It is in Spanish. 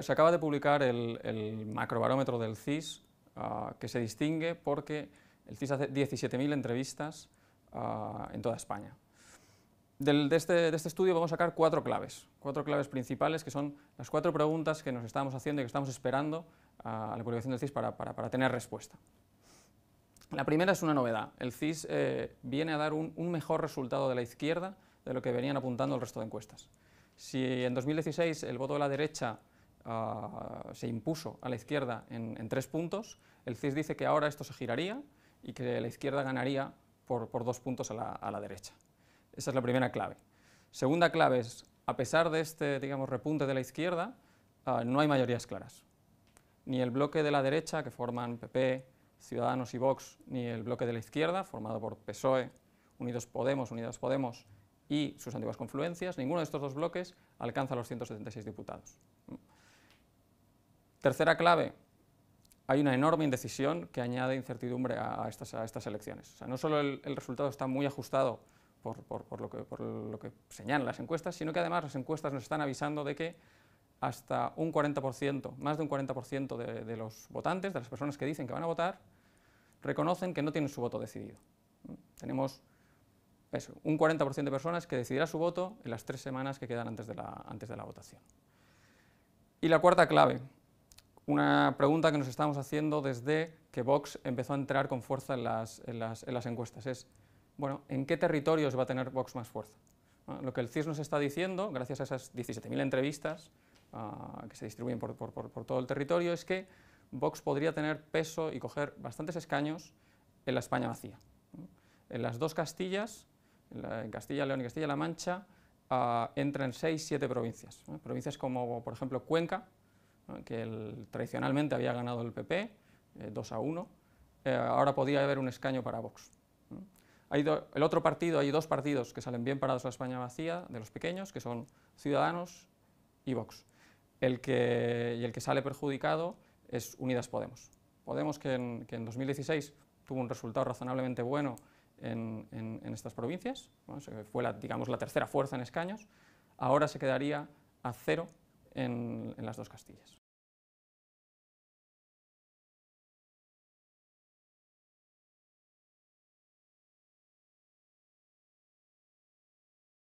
Se acaba de publicar el, macrobarómetro del CIS, ah, que se distingue porque el CIS hace 17.000 entrevistas ah, en toda España. Este, de, este, estudio vamos a sacar cuatro claves, cuatro claves principales, que son las cuatro preguntas que nos estamos haciendo y que estamos esperando ah, a la publicación del CIS para, tener respuesta. La primera es una novedad. El CIS eh, viene a dar un, un mejor resultado de la izquierda de lo que venían apuntando el resto de encuestas. Si en 2016 el voto de la derecha Ah, se impuso a la izquierda en, tres puntos, el CIS dice que ahora esto se giraría y que la izquierda ganaría por, dos puntos a la, derecha. Esa es la primera clave. Segunda clave es, a pesar de este digamos, repunte de la izquierda, ah, no hay mayorías claras. Ni el bloque de la derecha, que forman PP, Ciudadanos y Vox, ni el bloque de la izquierda, formado por PSOE, Unidos Podemos, Unidas Podemos y sus antiguas confluencias, ninguno de estos dos bloques alcanza los 176 diputados. Tercera clave, hay una enorme indecisión que añade incertidumbre a, estas, elecciones. O sea, no solo el, resultado está muy ajustado por, lo que, señalan las encuestas, sino que además las encuestas nos están avisando de que hasta un 40%, más de un 40% de, los votantes, de las personas que dicen que van a votar, reconocen que no tienen su voto decidido. Tenemos un 40% de personas que decidirá su voto en las tres semanas que quedan antes de la votación. Y la cuarta clave, una pregunta que nos estamos haciendo desde que Vox empezó a entrar con fuerza en las, encuestas. Es, bueno, ¿en qué territorios va a tener Vox más fuerza? Ah, lo que el CIS nos está diciendo, gracias a esas 17.000 entrevistas ah, que se distribuyen por, todo el territorio, es que Vox podría tener peso y coger bastantes escaños en la España vacía. En las dos Castillas, en, Castilla, León y Castilla-La Mancha, entra ah, entran 6 siete provincias. Provincias como, por ejemplo, Cuenca, que tradicionalmente había ganado el PP, 2 eh, a 1, eh, ahora podía haber un escaño para Vox. Hay el otro partido, hay dos partidos que salen bien parados a España vacía, de los pequeños, que son Ciudadanos y Vox. El que, y el que sale perjudicado es Unidas Podemos. Podemos que en, 2016 tuvo un resultado razonablemente bueno en, estas provincias, fue digamos la tercera fuerza en escaños, ahora se quedaría a cero en, las dos Castillas.